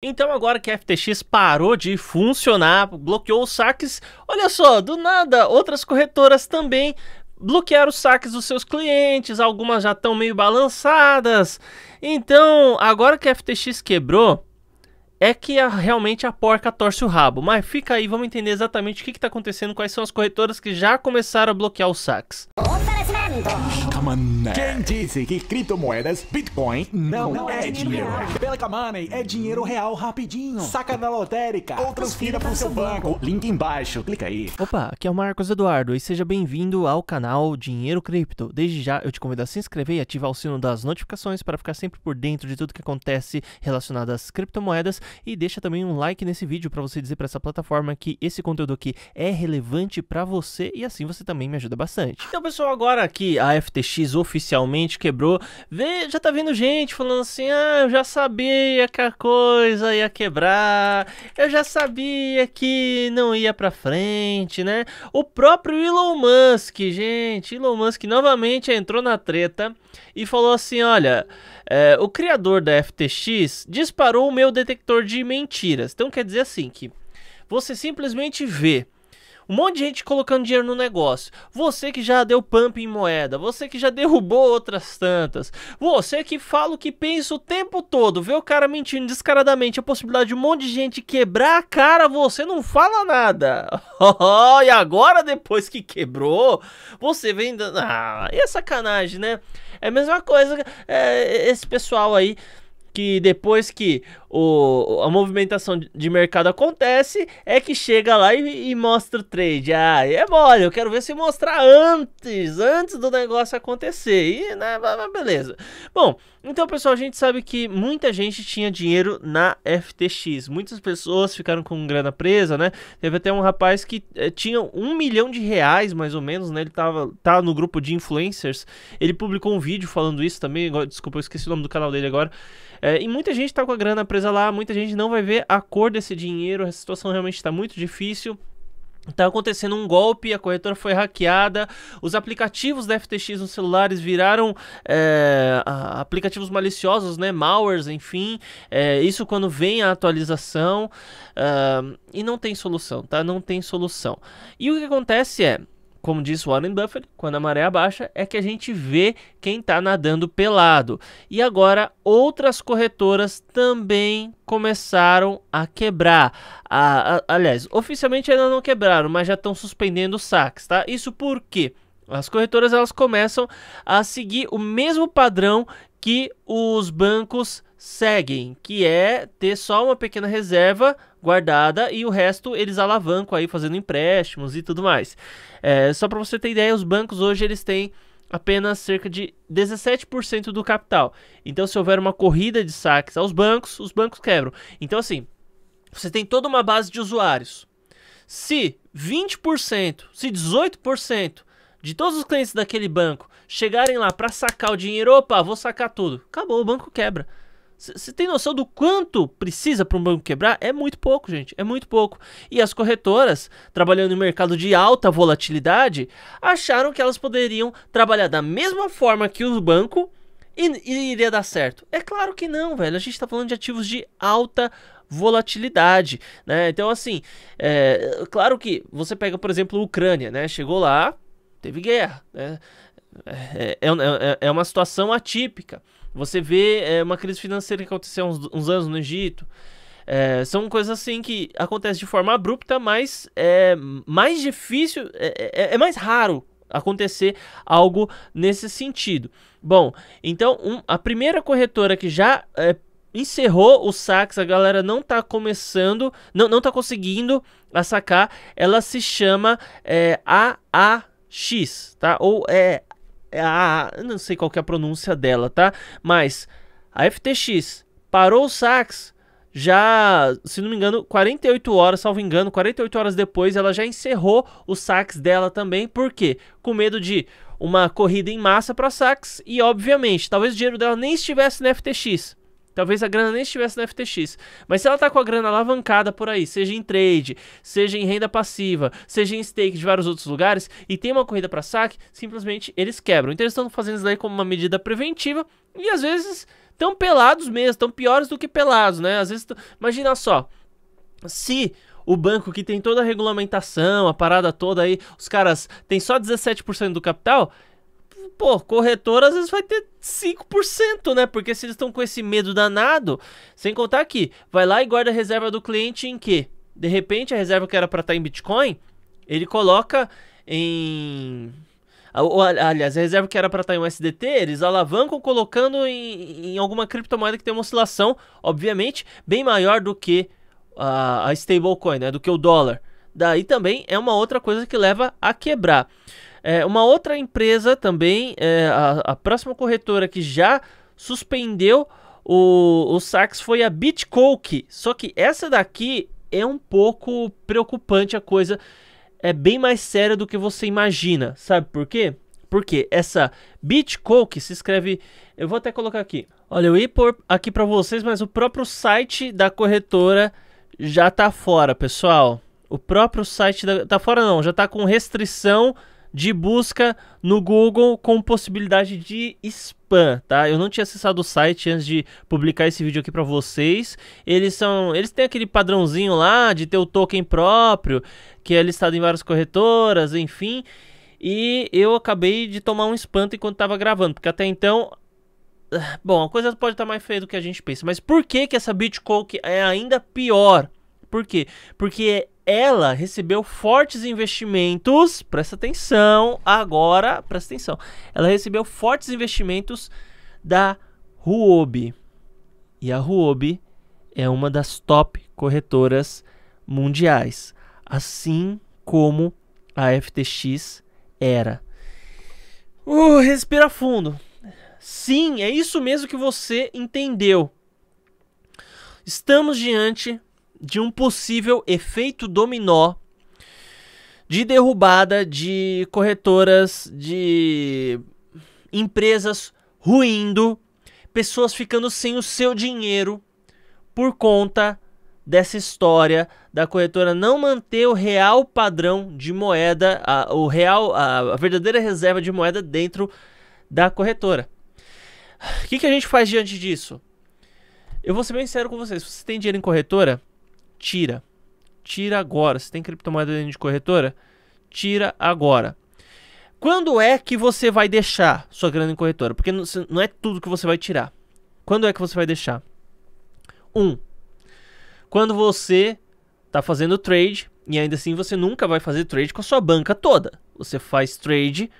Então agora que a FTX parou de funcionar, bloqueou os saques, olha só, do nada outras corretoras também bloquearam os saques dos seus clientes, algumas já estão meio balançadas. Então, agora que a FTX quebrou, é que a, realmente a porca torce o rabo. Mas fica aí, vamos entender exatamente o que está acontecendo, quais são as corretoras que já começaram a bloquear os saques. Opa! Money. Quem disse que criptomoedas, Bitcoin, não, não é, é dinheiro? dinheiro. Pelica Money é dinheiro real rapidinho. Saca na lotérica ou transfira para o seu banco. banco. Link embaixo, clica aí. Opa, aqui é o Marcos Eduardo e seja bem-vindo ao canal Dinheiro Cripto. Desde já eu te convido a se inscrever e ativar o sino das notificações para ficar sempre por dentro de tudo que acontece relacionado às criptomoedas e deixa também um like nesse vídeo para você dizer para essa plataforma que esse conteúdo aqui é relevante para você e assim você também me ajuda bastante. Então pessoal, agora aqui que a FTX oficialmente quebrou, vê, já tá vindo gente falando assim: ah, eu já sabia que a coisa ia quebrar, eu já sabia que não ia pra frente, né? O próprio Elon Musk, gente, Elon Musk novamente entrou na treta e falou assim: olha, é, o criador da FTX disparou o meu detector de mentiras. Então quer dizer assim que você simplesmente vê um monte de gente colocando dinheiro no negócio. Você que já deu pump em moeda, você que já derrubou outras tantas, você que fala o que pensa o tempo todo, vê o cara mentindo descaradamente, a possibilidade de um monte de gente quebrar a cara, você não fala nada. Oh, e agora depois que quebrou, você vem dando... Ah, e é sacanagem, né? É a mesma coisa é, esse pessoal aí que depois que o, a movimentação de mercado acontece, é que chega lá e, e mostra o trade. Ah, é mole, eu quero ver se mostrar antes, antes do negócio acontecer. E, né, beleza. Bom, então, pessoal, a gente sabe que muita gente tinha dinheiro na FTX. Muitas pessoas ficaram com grana presa, né? Teve até um rapaz que eh, tinha um milhão de reais, mais ou menos, né? Ele tava, tava tá no grupo de influencers. Ele publicou um vídeo falando isso também. Desculpa, eu esqueci o nome do canal dele agora. É, e muita gente tá com a grana presa lá. Muita gente não vai ver a cor desse dinheiro. A situação realmente tá muito difícil. Tá acontecendo um golpe, a corretora foi hackeada, os aplicativos da FTX nos celulares viraram é, aplicativos maliciosos, né? Malwares, enfim. É, isso quando vem a atualização ah, e não tem solução, tá? Não tem solução. E o que acontece é como disse Warren Buffett, quando a maré abaixa, é que a gente vê quem está nadando pelado. E agora outras corretoras também começaram a quebrar. A, a, aliás, oficialmente ainda não quebraram, mas já estão suspendendo os saques, tá? Isso porque As corretoras elas começam a seguir o mesmo padrão que os bancos seguem, que é ter só uma pequena reserva guardada e o resto eles alavancam aí fazendo empréstimos e tudo mais. É, só para você ter ideia, os bancos hoje eles têm apenas cerca de 17% do capital. Então se houver uma corrida de saques aos bancos, os bancos quebram. Então assim, você tem toda uma base de usuários. Se 20%, se 18% de todos os clientes daquele banco chegarem lá para sacar o dinheiro, opa, vou sacar tudo. Acabou, o banco quebra. Você tem noção do quanto precisa para um banco quebrar? É muito pouco, gente. É muito pouco. E as corretoras, trabalhando em mercado de alta volatilidade, acharam que elas poderiam trabalhar da mesma forma que o banco e, e iria dar certo. É claro que não, velho. A gente está falando de ativos de alta volatilidade, né? Então, assim, é, claro que você pega, por exemplo, a Ucrânia, né? Chegou lá, teve guerra, né? É, é, é, é uma situação atípica. Você vê é, uma crise financeira que aconteceu há uns, uns anos no Egito. É, são coisas assim que acontecem de forma abrupta, mas é mais difícil, é, é, é mais raro acontecer algo nesse sentido. Bom, então um, a primeira corretora que já é, encerrou o sax, a galera não tá começando, não, não tá conseguindo a sacar, ela se chama é, AAX, tá? Ou é é a, não sei qual que é a pronúncia dela, tá? Mas a FTX parou o sax já, se não me engano, 48 horas, salvo engano, 48 horas depois ela já encerrou os sax dela também, por quê? Com medo de uma corrida em massa para sax e obviamente, talvez o dinheiro dela nem estivesse na FTX. Talvez a grana nem estivesse na FTX. Mas se ela tá com a grana alavancada por aí, seja em trade, seja em renda passiva, seja em stake de vários outros lugares, e tem uma corrida para saque, simplesmente eles quebram. Então eles estão fazendo isso daí como uma medida preventiva e às vezes tão pelados mesmo, tão piores do que pelados, né? Às vezes, imagina só, se o banco que tem toda a regulamentação, a parada toda aí, os caras têm só 17% do capital, pô, corretor às vezes vai ter 5%, né? Porque se eles estão com esse medo danado, sem contar que vai lá e guarda a reserva do cliente em quê? De repente a reserva que era para estar tá em Bitcoin, ele coloca em aliás, a reserva que era para estar tá em USDT, eles alavancam colocando em, em alguma criptomoeda que tem uma oscilação, obviamente, bem maior do que a, a stablecoin, né? Do que o dólar. Daí também é uma outra coisa que leva a quebrar. É, uma outra empresa também, é, a, a, próxima corretora que já suspendeu o, o saques foi a Bitcoke. Só que essa daqui é um pouco preocupante a coisa. É bem mais séria do que você imagina. Sabe por quê? Porque essa Bitcoke se escreve. Eu vou até colocar aqui. Olha, eu ia pôr aqui para vocês, mas o próprio site da corretora já tá fora, pessoal. O próprio site da... tá fora não, já tá com restrição de busca no Google com possibilidade de spam, tá? Eu não tinha acessado o site antes de publicar esse vídeo aqui para vocês. Eles são, eles têm aquele padrãozinho lá de ter o token próprio, que é listado em várias corretoras, enfim. E eu acabei de tomar um espanto enquanto estava gravando, porque até então ah, Bom, a coisa pode estar tá mais feia do que a gente pensa, mas por que que essa Bitcoin é ainda pior? Por quê? Porque ela recebeu fortes investimentos, presta atenção, agora, presta atenção. Ela recebeu fortes investimentos da Huobi. E a Huobi é uma das top corretoras mundiais, assim como a FTX era. Uh, respira fundo. Sim, é isso mesmo que você entendeu. Estamos diante de um possível efeito dominó de derrubada de corretoras, de empresas ruindo, pessoas ficando sem o seu dinheiro por conta dessa história da corretora não manter o real padrão de moeda, a, o real, a, a verdadeira reserva de moeda dentro da corretora. O que, que a gente faz diante disso? Eu vou ser bem sincero com vocês. Se você tem dinheiro em corretora, tira. Tira agora. Você tem criptomoeda dentro de corretora? Tira agora. Quando é que você vai deixar sua grana em corretora? Porque não é tudo que você vai tirar. Quando é que você vai deixar? 1. Um, quando você está fazendo trade e ainda assim você nunca vai fazer trade com a sua banca toda. Você faz trade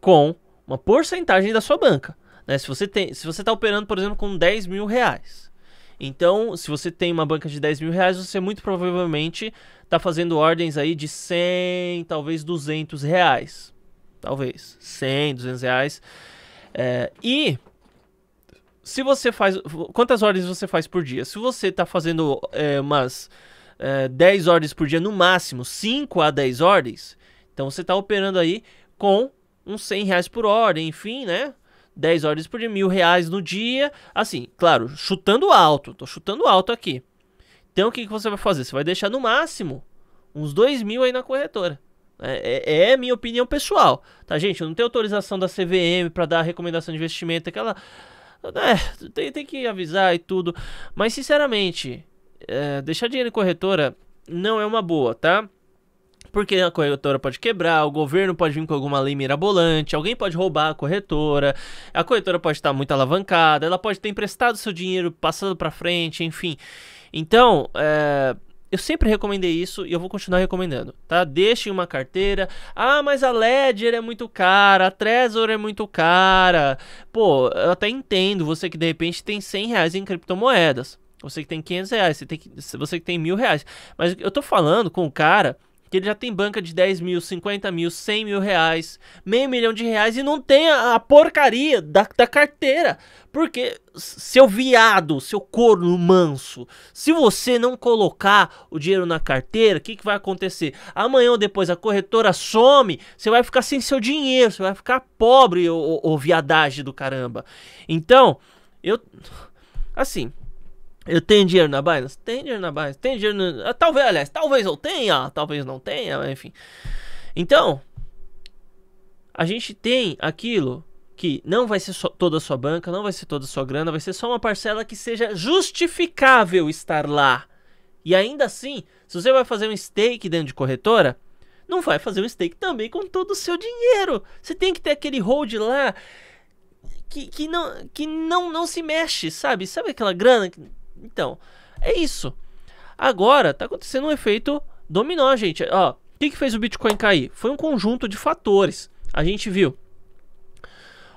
com uma porcentagem da sua banca. Né? Se você tem, se você está operando, por exemplo, com 10 mil reais, então, se você tem uma banca de 10 mil reais, você muito provavelmente está fazendo ordens aí de 100, talvez 200 reais. Talvez 100, 200 reais. É, e se você faz. Quantas ordens você faz por dia? Se você está fazendo é, umas é, 10 ordens por dia, no máximo 5 a 10 ordens, então você está operando aí com uns 100 reais por ordem, enfim, né? 10 horas por mil reais no dia. Assim, claro, chutando alto. Tô chutando alto aqui. Então o que, que você vai fazer? Você vai deixar no máximo uns 2 mil aí na corretora. É, é, é minha opinião pessoal, tá, gente? Eu não tenho autorização da CVM para dar recomendação de investimento, aquela. É, tem, tem que avisar e tudo. Mas, sinceramente, é, deixar dinheiro em corretora não é uma boa, tá? Porque a corretora pode quebrar, o governo pode vir com alguma lei mirabolante, alguém pode roubar a corretora, a corretora pode estar muito alavancada, ela pode ter emprestado seu dinheiro passando para frente, enfim. Então, é, eu sempre recomendei isso e eu vou continuar recomendando, tá? Deixem uma carteira. Ah, mas a Ledger é muito cara, a Trezor é muito cara. Pô, eu até entendo você que de repente tem 100 reais em criptomoedas. Você que tem 500 reais, você, tem, você que tem mil reais. Mas eu tô falando com o cara que ele já tem banca de 10 mil, 50 mil, 100 mil reais, meio milhão de reais e não tem a, porcaria da, da carteira. Porque, seu viado, seu corno manso, se você não colocar o dinheiro na carteira, o que, que vai acontecer? Amanhã ou depois a corretora some, você vai ficar sem seu dinheiro, você vai ficar pobre, ou ô viadagem do caramba. Então, eu. Assim, eu tenho dinheiro na Binance? Tenho dinheiro na Binance. Tenho dinheiro ah, Talvez, aliás, talvez eu tenha, talvez não tenha, enfim. Então, a gente tem aquilo que não vai ser só, toda a sua banca, não vai ser toda a sua grana, vai ser só uma parcela que seja justificável estar lá. E ainda assim, se você vai fazer um stake dentro de corretora, não vai fazer um stake também com todo o seu dinheiro. Você tem que ter aquele hold lá que, que, não, que não, não se mexe, sabe? Sabe aquela grana que então, é isso. Agora, tá acontecendo um efeito dominó, gente. Ó, o que, que fez o Bitcoin cair? Foi um conjunto de fatores. A gente viu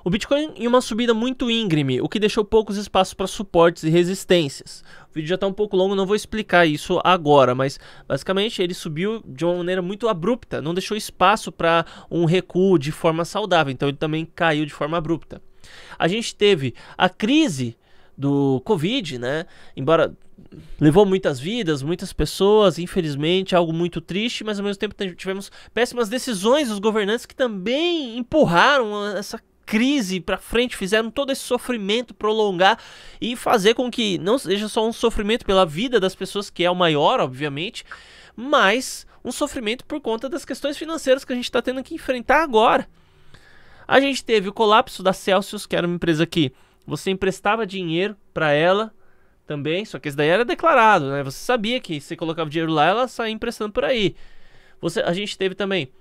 o Bitcoin em uma subida muito íngreme, o que deixou poucos espaços para suportes e resistências. O vídeo já está um pouco longo, não vou explicar isso agora, mas basicamente ele subiu de uma maneira muito abrupta, não deixou espaço para um recuo de forma saudável, então ele também caiu de forma abrupta. A gente teve a crise do Covid, né? Embora levou muitas vidas, muitas pessoas, infelizmente, algo muito triste, mas ao mesmo tempo tivemos péssimas decisões dos governantes que também empurraram essa crise para frente, fizeram todo esse sofrimento prolongar e fazer com que não seja só um sofrimento pela vida das pessoas, que é o maior, obviamente, mas um sofrimento por conta das questões financeiras que a gente está tendo que enfrentar agora. A gente teve o colapso da Celsius, que era uma empresa que você emprestava dinheiro para ela também, só que isso daí era declarado, né? Você sabia que você colocava dinheiro lá, ela saía emprestando por aí. Você, a gente teve também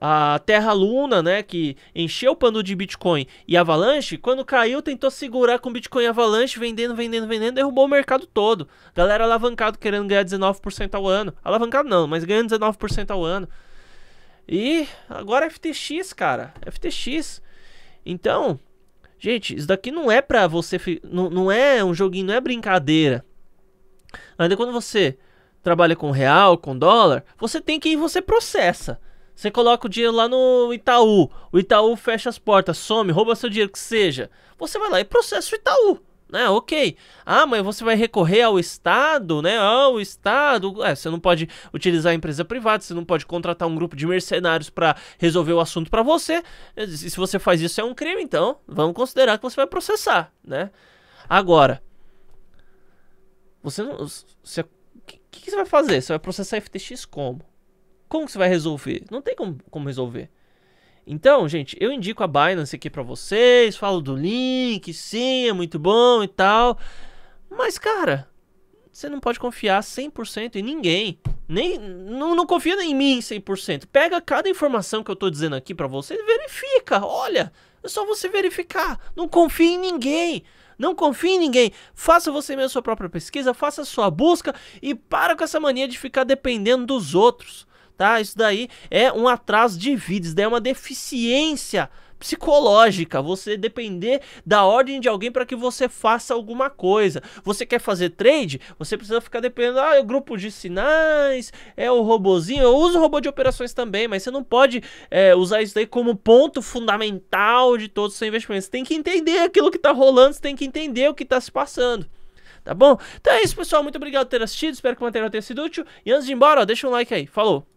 a Terra Luna, né, que encheu o pano de Bitcoin e Avalanche, quando caiu tentou segurar com Bitcoin Avalanche, vendendo, vendendo, vendendo, derrubou o mercado todo. Galera alavancado querendo ganhar 19% ao ano. Alavancado não, mas ganhando 19% ao ano. E agora é FTX, cara, é FTX. Então, Gente, isso daqui não é pra você. Não, não é um joguinho, não é brincadeira. Ainda quando você trabalha com real, com dólar, você tem que ir, você processa. Você coloca o dinheiro lá no Itaú, o Itaú fecha as portas, some, rouba seu dinheiro, que seja. Você vai lá e processa o Itaú né? Ok. Ah, mas você vai recorrer ao Estado, né? Ah, o Estado. É, você não pode utilizar a empresa privada, você não pode contratar um grupo de mercenários para resolver o assunto para você. E se você faz isso é um crime, então vamos considerar que você vai processar, né? Agora, você não. Você, que, que você vai fazer? Você vai processar FTX como? Como que você vai resolver? Não tem como, como resolver. Então, gente, eu indico a Binance aqui para vocês, falo do link, sim, é muito bom e tal. Mas, cara, você não pode confiar 100% em ninguém. Nem, não, não confia em mim 100%. Pega cada informação que eu tô dizendo aqui para você e verifica. Olha, é só você verificar. Não confie em ninguém. Não confie em ninguém. Faça você mesmo sua própria pesquisa, faça sua busca e para com essa mania de ficar dependendo dos outros tá? Isso daí é um atraso de vida, isso daí é uma deficiência psicológica, você depender da ordem de alguém para que você faça alguma coisa. Você quer fazer trade? Você precisa ficar dependendo, ah, é o grupo de sinais, é o robozinho, eu uso robô de operações também, mas você não pode é, usar isso daí como ponto fundamental de todos os seus investimentos. Você tem que entender aquilo que está rolando, você tem que entender o que está se passando tá bom? Então é isso, pessoal. Muito obrigado por ter assistido. Espero que o material tenha sido útil. E antes de ir embora, ó, deixa um like aí. Falou!